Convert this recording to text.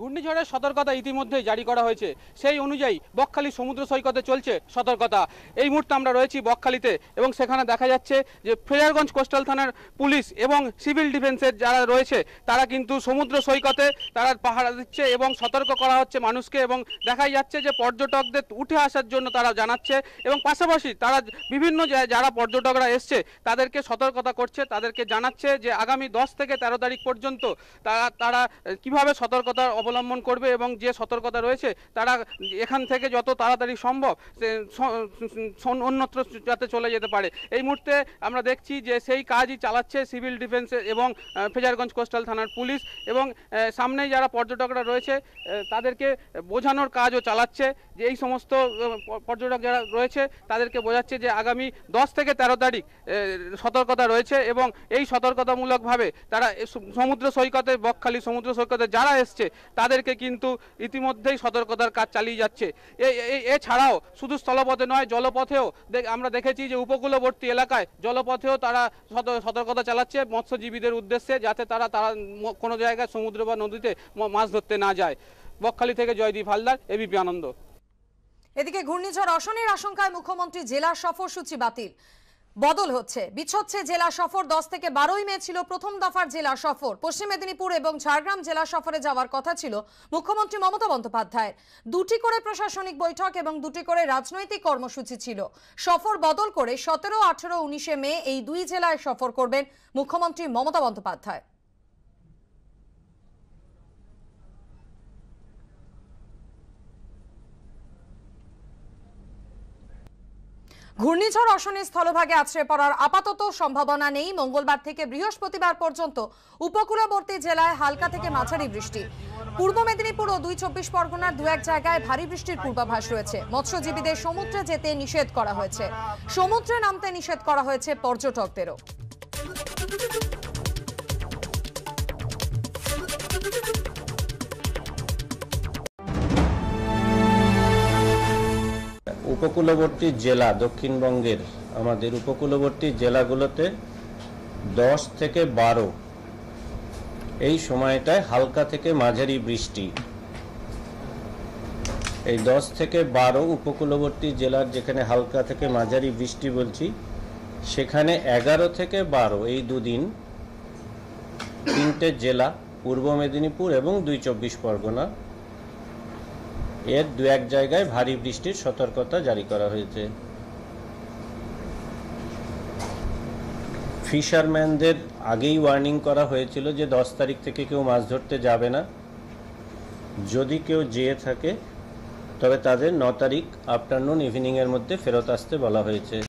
ঘূর্ণিঝড়ের সতর্কতা ইতিমধ্যেই জারি করা হয়েছে সেই অনুযায়ী বকখালি সমুদ্র সৈকতে চলছে সতর্কতা এই মুহূর্তে আমরা রয়েছি বকখালিতে এবং সেখানে দেখা যাচ্ছে যে ফেরারগঞ্জ কোস্টাল থানার পুলিশ এবং সিভিল ডিফেন্সের যারা রয়েছে তারা কিন্তু সমুদ্র সৈকতে তারা পাহারা দিচ্ছে এবং সতর্ক করা হচ্ছে মানুষকে এবং দেখাই যাচ্ছে যে পর্যটকদের উঠে আসার জন্য তারা জানাচ্ছে এবং পাশাপাশি তারা বিভিন্ন যারা পর্যটকরা এসছে তাদেরকে সতর্কতা করছে তাদেরকে জানাচ্ছে যে আগামী দশ থেকে তেরো তারিখ পর্যন্ত তারা তারা কীভাবে সতর্কতা অবলম্বন করবে এবং যে সতর্কতা রয়েছে তারা এখান থেকে যত তাড়াতাড়ি সম্ভব অন্যত্র যাতে চলে যেতে পারে এই মুহূর্তে আমরা দেখছি যে সেই কাজই চালাচ্ছে সিভিল ডিফেন্স এবং ফেজারগঞ্জ কোস্টাল থানার পুলিশ এবং সামনেই যারা পর্যটকরা রয়েছে তাদেরকে বোঝানোর কাজও চালাচ্ছে যে এই সমস্ত পর্যটক যারা রয়েছে তাদেরকে বোঝাচ্ছে যে আগামী দশ থেকে তেরো তারিখ সতর্কতা রয়েছে এবং এই সতর্কতামূলকভাবে তারা সমুদ্র সৈকতে বকখালি সমুদ্র সৈকতে যারা এসছে তাদেরকে কিন্তু ইতিমধ্যেই সতর্কতার কাজ চালিয়ে যাচ্ছে এছাড়াও শুধু স্থলপথে নয় জলপথেও আমরা দেখেছি যে উপকূলবর্তী এলাকায় জলপথেও তারা সতর্কতা চালাচ্ছে মৎস্যজীবীদের উদ্দেশ্যে যাতে তারা তারা কোনো জায়গায় সমুদ্র বা নদীতে মাছ ধরতে না যায় বকখালি থেকে জয়দীপ হালদার এবিপি আনন্দ এদিকে ঘূর্ণিঝড় অশনের আশঙ্কায় মুখ্যমন্ত্রী জেলা সফরসূচি বাতিল বদল হচ্ছে বিছচ্ছে জেলা সফর দশ থেকে বারোই মে ছিল প্রথম দফার জেলা সফর পশ্চিম মেদিনীপুর এবং ঝাড়গ্রাম জেলা সফরে যাওয়ার কথা ছিল মুখ্যমন্ত্রী মমতা বন্দ্যোপাধ্যায়ের দুটি করে প্রশাসনিক বৈঠক এবং দুটি করে রাজনৈতিক কর্মসূচি ছিল সফর বদল করে সতেরো আঠেরো উনিশে মে এই দুই জেলায় সফর করবেন মুখ্যমন্ত্রী মমতা বন্দ্যোপাধ্যায় ঘূর্ণিঝড় অশনি স্থলভাগে আছড়ে পড়ার আপাতত সম্ভাবনা নেই মঙ্গলবার থেকে বৃহস্পতিবার পর্যন্ত উপকূলবর্তী জেলায় হালকা থেকে মাঝারি বৃষ্টি পূর্ব মেদিনীপুর ও দুই চব্বিশ পরগনার দু এক জায়গায় ভারী বৃষ্টির পূর্বাভাস রয়েছে মৎস্যজীবীদের সমুদ্রে যেতে নিষেধ করা হয়েছে সমুদ্রে নামতে নিষেধ করা হয়েছে পর্যটকদেরও উপকূলবর্তী জেলা দক্ষিণবঙ্গের আমাদের উপকূলবর্তী জেলাগুলোতে দশ থেকে বারো এই সময়টায় হালকা থেকে মাঝারি বৃষ্টি এই দশ থেকে বারো উপকূলবর্তী জেলার যেখানে হালকা থেকে মাঝারি বৃষ্টি বলছি সেখানে এগারো থেকে বারো এই দুদিন তিনটে জেলা পূর্ব মেদিনীপুর এবং দুই চব্বিশ পরগনা এর দু এক জায়গায় ভারী বৃষ্টির সতর্কতা জারি করা হয়েছে ফিশারম্যানদের আগেই ওয়ার্নিং করা হয়েছিল যে দশ তারিখ থেকে কেউ মাছ ধরতে যাবে না যদি কেউ যেয়ে থাকে তবে তাদের ন তারিখ আফটারনুন ইভিনিংয়ের মধ্যে ফেরত আসতে বলা হয়েছে